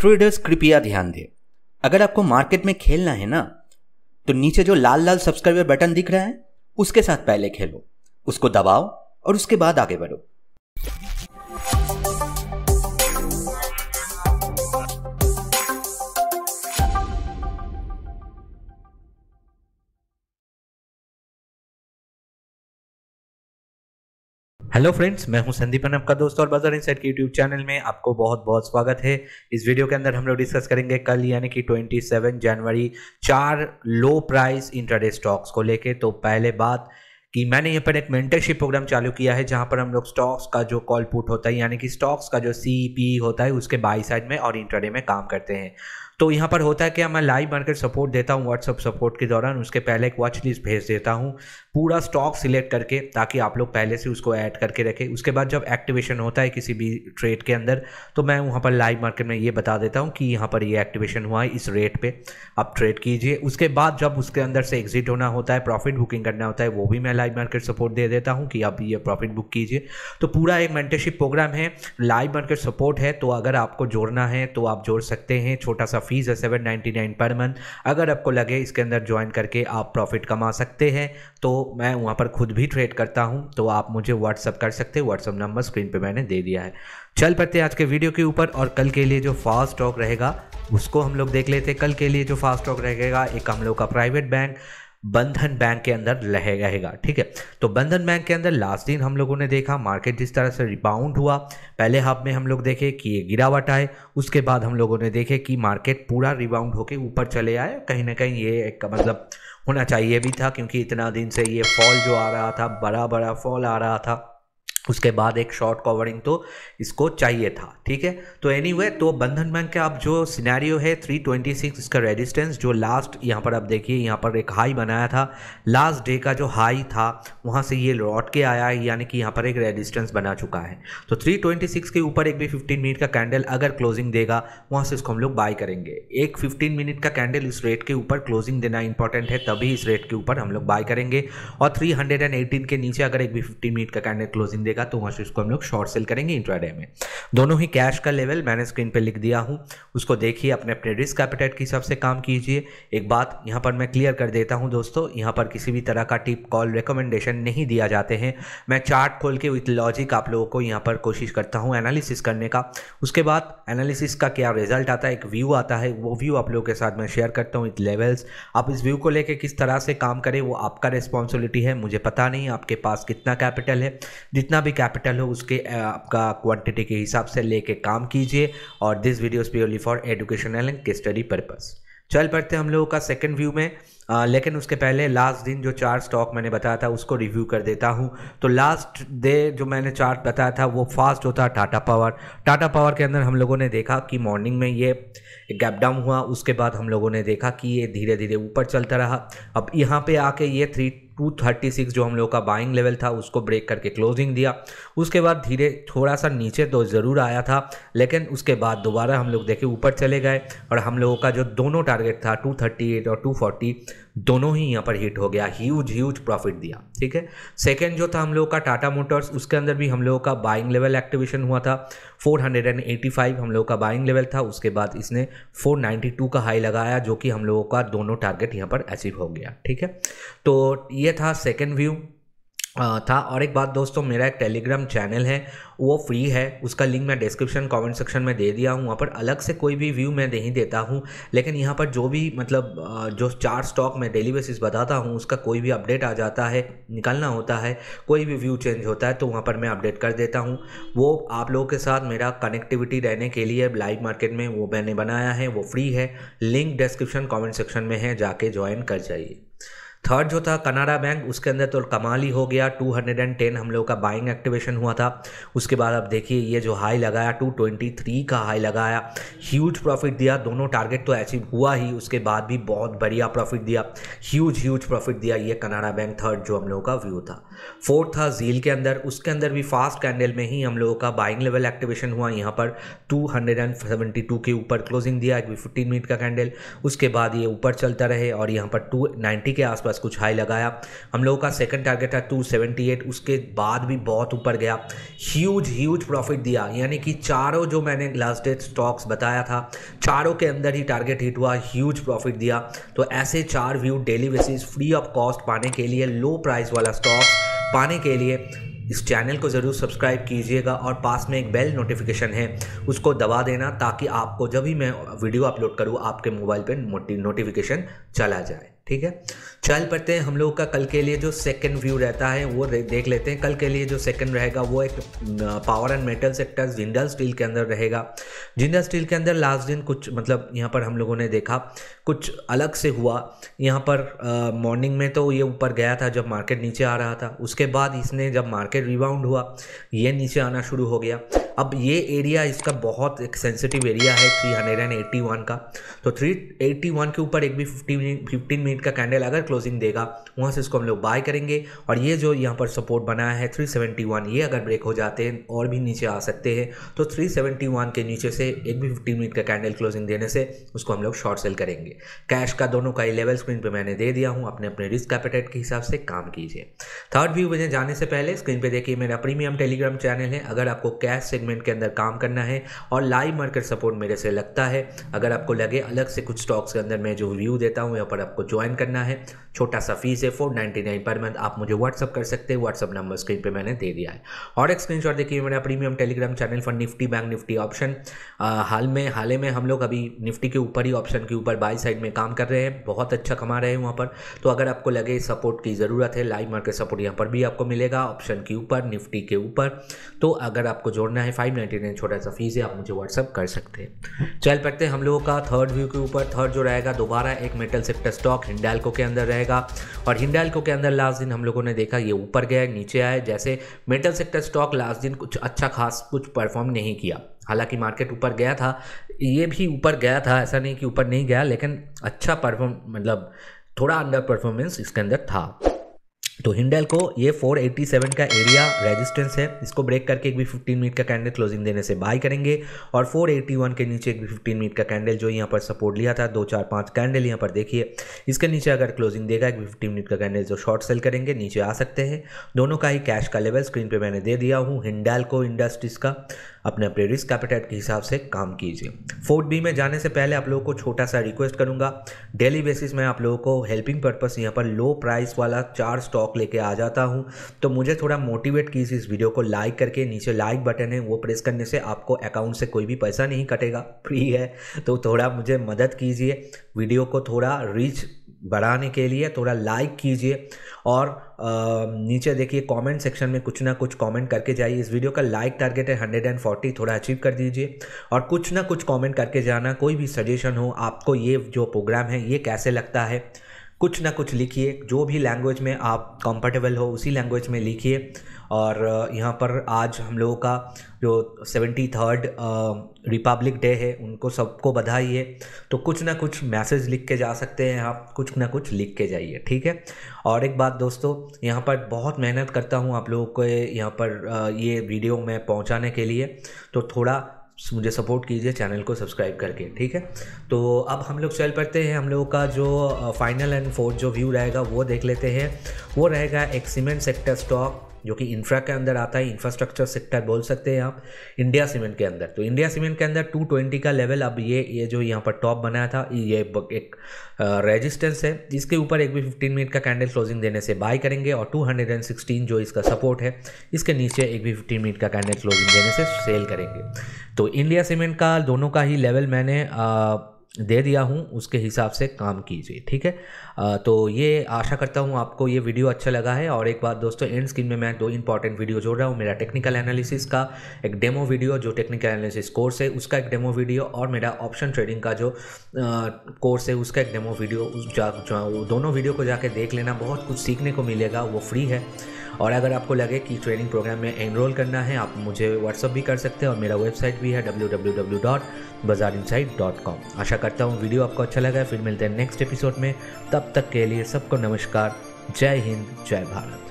traders कृपया ध्यान दें अगर आपको मार्केट में खेलना है ना तो नीचे जो लाल लाल सब्सक्राइबर बटन दिख रहा है उसके साथ पहले खेलो उसको दबाओ और उसके बाद आगे बढ़ो हेलो फ्रेंड्स मैं हूं संदीपन आपका दोस्त और बाजार इनसाइड के यूट्यूब चैनल में आपको बहुत बहुत स्वागत है इस वीडियो के अंदर हम लोग डिस्कस करेंगे कल यानी कि 27 जनवरी चार लो प्राइस इंटरडे स्टॉक्स को लेके तो पहले बात कि मैंने यहाँ पर एक मेंटरशिप प्रोग्राम चालू किया है जहाँ पर हम लोग स्टॉक्स का जो कॉल पुट होता है यानी कि स्टॉक्स का जो सी होता है उसके बाई साइड में और इंटरडे में काम करते हैं तो यहाँ पर होता है कि मैं लाइव मार्केट सपोर्ट देता हूँ व्हाट्सअप सपोर्ट के दौरान उसके पहले एक वॉच लिस्ट भेज देता हूँ पूरा स्टॉक सिलेक्ट करके ताकि आप लोग पहले से उसको ऐड करके रखें उसके बाद जब एक्टिवेशन होता है किसी भी ट्रेड के अंदर तो मैं वहाँ पर लाइव मार्केट में ये बता देता हूँ कि यहाँ पर ये एक्टिवेशन हुआ है इस रेट पर आप ट्रेड कीजिए उसके बाद जब उसके अंदर से एग्जिट होना होता है प्रॉफिट बुकिंग करना होता है वो भी मैं लाइव मार्केट सपोर्ट दे देता हूँ कि आप ये प्रॉफिट बुक कीजिए तो पूरा एक मेंटरशिप प्रोग्राम है लाइव मार्केट सपोर्ट है तो अगर आपको जोड़ना है तो आप जोड़ सकते हैं छोटा सा फीस है सेवन नाइन्टी नाइन पर मंथ अगर आपको लगे इसके अंदर ज्वाइन करके आप प्रॉफिट कमा सकते हैं तो मैं वहाँ पर खुद भी ट्रेड करता हूँ तो आप मुझे व्हाट्सअप कर सकते हैं व्हाट्सअप नंबर स्क्रीन पर मैंने दे दिया है चल पड़ते आज के वीडियो के ऊपर और कल के लिए जो फास्ट स्टॉक रहेगा उसको हम लोग देख लेते हैं कल के लिए जो फास्ट स्टॉक रहेगा एक हम लोग का प्राइवेट बैंक बंधन बैंक के अंदर रहेगा ठीक है तो बंधन बैंक के अंदर लास्ट दिन हम लोगों ने देखा मार्केट जिस तरह से रिबाउंड हुआ पहले हाफ में हम लोग देखे कि ये गिरावट आए उसके बाद हम लोगों ने देखे कि मार्केट पूरा रिबाउंड होकर ऊपर चले आए कहीं ना कहीं ये एक मतलब होना चाहिए भी था क्योंकि इतना दिन से ये फॉल जो आ रहा था बड़ा बड़ा फॉल आ रहा था उसके बाद एक शॉर्ट कवरिंग तो इसको चाहिए था ठीक है तो एनी anyway, तो बंधन बैंक का अब जो सिनेरियो है 326 इसका रेजिस्टेंस जो लास्ट यहाँ पर आप देखिए यहाँ पर एक हाई बनाया था लास्ट डे का जो हाई था वहाँ से ये लौट के आया है यानी कि यहाँ पर एक रेजिस्टेंस बना चुका है तो 326 के ऊपर एक भी 15 मिनट का कैंडल अगर क्लोजिंग देगा वहाँ से इसको हम लोग बाय करेंगे एक फिफ्टीन मिनट का कैंडल इस रेट के ऊपर क्लोजिंग देना इंपॉर्टेंट है तभी इस रेट के ऊपर हम लोग बाय करेंगे और थ्री के नीचे अगर एक भी फिफ्टीन मिनट का कैंडल क्लोजिंग देगा तो वहाँ से उसको हम लोग शॉर्ट सेल करेंगे इंट्राडे में दोनों ही कैश का लेवल मैंने स्क्रीन पर लिख दिया हूँ उसको देखिए अपने अपने रिस्क एपिटेट के हिसाब से काम कीजिए एक बात यहाँ पर मैं क्लियर कर देता हूँ दोस्तों यहाँ पर किसी भी तरह का टिप कॉल रिकमेंडेशन नहीं दिया जाते हैं मैं चार्ट खोल के विथ लॉजिक आप लोगों को यहाँ पर कोशिश करता हूँ एनालिसिस करने का उसके बाद एनालिसिस का क्या रिजल्ट आता है एक व्यू आता है वो व्यू आप लोगों के साथ मैं शेयर करता हूँ विथ लेवल्स आप इस व्यू को लेकर किस तरह से काम करें वो आपका रिस्पॉन्सिबिलिटी है मुझे पता नहीं आपके पास कितना कैपिटल है जितना जितना भी कैपिटल हो उसके आपका क्वांटिटी के हिसाब से लेके काम कीजिए और this is purely for educational and study purpose चल पड़ते हम लोगों का सेकंड व्यू में आ, लेकिन उसके पहले लास्ट दिन जो चार स्टॉक मैंने बताया था उसको रिव्यू कर देता हूँ तो लास्ट डे जो मैंने चार्ट बताया था वो फास्ट होता टाटा पावर टाटा पावर के अंदर हम लोगों ने देखा कि मॉर्निंग में ये गैप डाउन हुआ उसके बाद हम लोगों ने देखा कि ये धीरे धीरे ऊपर चलता रहा अब यहाँ पे आके ये थ्री 236 जो हम लोगों का बाइंग लेवल था उसको ब्रेक करके क्लोजिंग दिया उसके बाद धीरे थोड़ा सा नीचे तो ज़रूर आया था लेकिन उसके बाद दोबारा हम लोग देखे ऊपर चले गए और हम लोगों का जो दोनों टारगेट था 238 और 240 दोनों ही यहाँ पर हिट हो गया ह्यूज ह्यूज प्रॉफिट दिया ठीक है सेकेंड जो था हम लोगों का टाटा मोटर्स उसके अंदर भी हम लोगों का बाइंग लेवल एक्टिवेशन हुआ था 485 हम लोगों का बाइंग लेवल था उसके बाद इसने 492 का हाई लगाया जो कि हम लोगों का दोनों टारगेट यहाँ पर अचीव हो गया ठीक है तो ये था सेकेंड व्यू था और एक बात दोस्तों मेरा एक टेलीग्राम चैनल है वो फ्री है उसका लिंक मैं डिस्क्रिप्शन कमेंट सेक्शन में दे दिया हूँ वहाँ पर अलग से कोई भी व्यू मैं नहीं देता हूँ लेकिन यहाँ पर जो भी मतलब जो चार स्टॉक मैं डेली बेसिस बताता हूँ उसका कोई भी अपडेट आ जाता है निकलना होता है कोई भी व्यू चेंज होता है तो वहाँ पर मैं अपडेट कर देता हूँ वो आप लोगों के साथ मेरा कनेक्टिविटी रहने के लिए लाइव मार्केट में वो मैंने बनाया है वो फ्री है लिंक डिस्क्रिप्शन कॉमेंट सेक्शन में है जाके ज्वाइन कर जाइए थर्ड जो था कनाडा बैंक उसके अंदर तो कमाल ही हो गया 210 हम लोग का बाइंग एक्टिवेशन हुआ था उसके बाद अब देखिए ये जो हाई लगाया 223 का हाई लगाया ह्यूज प्रॉफिट दिया दोनों टारगेट तो अचीव हुआ ही उसके बाद भी बहुत बढ़िया प्रॉफिट दिया ह्यूज ह्यूज प्रॉफिट दिया ये कनाडा बैंक थर्ड जो हम लोगों का व्यू था फोर्थ था झील के अंदर उसके अंदर भी फास्ट कैंडल में ही हम लोगों का बाइंग लेवल एक्टिवेशन हुआ यहाँ पर टू के ऊपर क्लोजिंग दिया एक फिफ्टीन मिनट का कैंडल उसके बाद ये ऊपर चलता रहे और यहाँ पर टू के आसपास आसपास कुछ हाई लगाया हम लोगों का सेकंड टारगेट था 278 उसके बाद भी बहुत ऊपर गया ह्यूज ह्यूज प्रॉफिट दिया यानी कि चारों जो मैंने लास्ट डेट स्टॉक्स बताया था चारों के अंदर ही टारगेट हिट हुआ ह्यूज प्रॉफिट दिया तो ऐसे चार view daily basis free of cost पाने के लिए लो प्राइस वाला स्टॉक पाने के लिए इस चैनल को ज़रूर सब्सक्राइब कीजिएगा और पास में एक बेल नोटिफिकेशन है उसको दबा देना ताकि आपको जब भी मैं वीडियो अपलोड करूँ आपके मोबाइल पर नोटिफिकेशन चला जाए ठीक है चल पड़ते हैं हम लोग का कल के लिए जो सेकंड व्यू रहता है वो देख लेते हैं कल के लिए जो सेकंड रहेगा वो एक power and metal sector Jindal steel के अंदर रहेगा जिंदल स्टील के अंदर लास्ट दिन कुछ मतलब यहाँ पर हम लोगों ने देखा कुछ अलग से हुआ यहाँ पर मॉर्निंग में तो ये ऊपर गया था जब मार्केट नीचे आ रहा था उसके बाद इसने जब मार्केट रिबाउंड हुआ ये नीचे आना शुरू हो गया अब ये एरिया इसका बहुत एक सेंसिटिव एरिया है 381 का तो 381 के ऊपर एक भी 15 15 मिनट मिड का कैंडल अगर क्लोजिंग देगा वहाँ से इसको हम लोग बाय करेंगे और ये जो यहाँ पर सपोर्ट बनाया है 371 ये अगर ब्रेक हो जाते हैं और भी नीचे आ सकते हैं तो 371 के नीचे से एक भी फिफ्टी मिनट का कैंडल क्लोजिंग देने से उसको हम लोग शॉर्ट सेल करेंगे कैश का दोनों का लेवल स्क्रीन पर मैंने दे दिया हूँ अपने अपने रिस्क कैपिटेट के हिसाब से काम कीजिए थर्ड व्यू मुझे जाने से पहले स्क्रीन पर देखिए मेरा प्रीमियम टेलीग्राम चैनल है अगर आपको कैश सेगमेंट के अंदर काम करना है और लाइव मार्केट सपोर्ट मेरे से लगता है अगर आपको लगे अलग से कुछ स्टॉक्स के अंदर मैं जो व्यू देता हूँ यहाँ पर आपको ज्वाइन ज्वाइन करना है छोटा सा फीस है फोर नाइन्टी नाइन पर मंथ आप मुझे व्हाट्सअप कर सकते हैं व्हाट्सअप नंबर स्क्रीन पे मैंने दे दिया है और एक स्क्रीन शॉट देखिए मेरा premium Telegram channel for Nifty bank Nifty option हाल में हाल में हम लोग अभी निफ्टी के ऊपर ही ऑप्शन के ऊपर बाई साइड में काम कर रहे हैं बहुत अच्छा कमा रहे हैं वहाँ पर तो अगर आपको लगे सपोर्ट की ज़रूरत है लाइव मार्केट सपोर्ट यहाँ पर भी आपको मिलेगा ऑप्शन के ऊपर निफ्टी के ऊपर तो अगर आपको जोड़ना है फाइव नाइन्टी नाइन छोटा सा फीस है आप मुझे व्हाट्सअप कर सकते हैं चल पड़ते हैं हम लोगों का थर्ड व्यू के ऊपर थर्ड जो रहेगा दोबारा एक मेटल सेक्टर स्टॉक हिंडालको के अंदर रहेगा और हिंडालको के अंदर लास्ट दिन हम लोगों ने देखा ये ऊपर गया नीचे आया जैसे मेटल सेक्टर स्टॉक लास्ट दिन कुछ अच्छा खास कुछ परफॉर्म नहीं किया हालांकि मार्केट ऊपर गया था ये भी ऊपर गया था ऐसा नहीं कि ऊपर नहीं गया लेकिन अच्छा परफॉर्म मतलब थोड़ा अंडर परफॉर्मेंस इसके अंदर था तो हिंडल को ये 487 का एरिया रेजिस्टेंस है इसको ब्रेक करके एक भी 15 मिनट का कैंडल क्लोजिंग देने से बाय करेंगे और 481 के नीचे एक भी 15 मिनट का कैंडल जो यहाँ पर सपोर्ट लिया था दो चार पाँच कैंडल यहाँ पर देखिए इसके नीचे अगर क्लोजिंग देगा एक भी 15 मिनट का कैंडल जो शॉर्ट सेल करेंगे नीचे आ सकते हैं दोनों का ही कैश का लेवल स्क्रीन पर मैंने दे दिया हूँ हिंडल को इंडस्ट्रीज़ का अपने अपने रिस्क कैपिटेट के हिसाब से काम कीजिए फोर्थ बी में जाने से पहले आप लोगों को छोटा सा रिक्वेस्ट करूँगा डेली बेसिस में आप लोगों को हेल्पिंग पर्पस यहाँ पर लो प्राइस वाला चार स्टॉक लेके आ जाता हूँ तो मुझे थोड़ा मोटिवेट कीजिए इस वीडियो को लाइक करके नीचे लाइक बटन है वो प्रेस करने से आपको अकाउंट से कोई भी पैसा नहीं कटेगा फ्री है तो थोड़ा मुझे मदद कीजिए वीडियो को थोड़ा रीच बढ़ाने के लिए थोड़ा लाइक कीजिए और नीचे देखिए कमेंट सेक्शन में कुछ ना कुछ कमेंट करके जाइए इस वीडियो का लाइक टारगेट है हंड्रेड एंड फोर्टी थोड़ा अचीव कर दीजिए और कुछ ना कुछ कमेंट करके जाना कोई भी सजेशन हो आपको ये जो प्रोग्राम है ये कैसे लगता है कुछ ना कुछ लिखिए जो भी लैंग्वेज में आप कंफर्टेबल हो उसी लैंग्वेज में लिखिए और यहाँ पर आज हम लोगों का जो सेवेंटी थर्ड रिपब्लिक डे है उनको सबको बधाई है तो कुछ ना कुछ मैसेज लिख के जा सकते हैं आप कुछ ना कुछ लिख के जाइए ठीक है और एक बात दोस्तों यहाँ पर बहुत मेहनत करता हूँ आप लोगों को यहाँ पर ये वीडियो में पहुँचाने के लिए तो थोड़ा मुझे सपोर्ट कीजिए चैनल को सब्सक्राइब करके ठीक है तो अब हम लोग चल पड़ते हैं हम लोगों का जो फाइनल एंड फोर्थ जो व्यू रहेगा वो देख लेते हैं वो रहेगा एक सीमेंट सेक्टर स्टॉक जो कि इंफ्रा के अंदर आता है इंफ्रास्ट्रक्चर सेक्टर बोल सकते हैं आप इंडिया सीमेंट के अंदर तो इंडिया सीमेंट के अंदर 220 का लेवल अब ये ये जो यहाँ पर टॉप बनाया था ये एक रेजिस्टेंस है इसके ऊपर एक भी 15 मिनट का कैंडल क्लोजिंग देने से बाय करेंगे और 216 जो इसका सपोर्ट है इसके नीचे एक भी फिफ्टीन मिनट का कैंडल क्लोजिंग देने से सेल करेंगे तो इंडिया सीमेंट का दोनों का ही लेवल मैंने आ, दे दिया हूँ उसके हिसाब से काम कीजिए ठीक है आ, तो ये आशा करता हूँ आपको ये वीडियो अच्छा लगा है और एक बात दोस्तों एंड स्क्रीन में मैं दो इंपॉर्टेंट वीडियो जोड़ रहा हूँ मेरा टेक्निकल एनालिसिस का एक डेमो वीडियो जो टेक्निकल एनालिसिस कोर्स है उसका एक डेमो वीडियो और मेरा ऑप्शन ट्रेडिंग का जो कोर्स है उसका एक डेमो वीडियो जा, जा, दोनों वीडियो को जाके देख लेना बहुत कुछ सीखने को मिलेगा वो फ्री है और अगर आपको लगे कि ट्रेनिंग प्रोग्राम में एनरोल करना है आप मुझे व्हाट्सअप भी कर सकते हैं और मेरा वेबसाइट भी है डब्ल्यू आशा करता हूँ वीडियो आपको अच्छा लगा फिर मिलते हैं नेक्स्ट एपिसोड में तब तक के लिए सबको नमस्कार जय हिंद जय भारत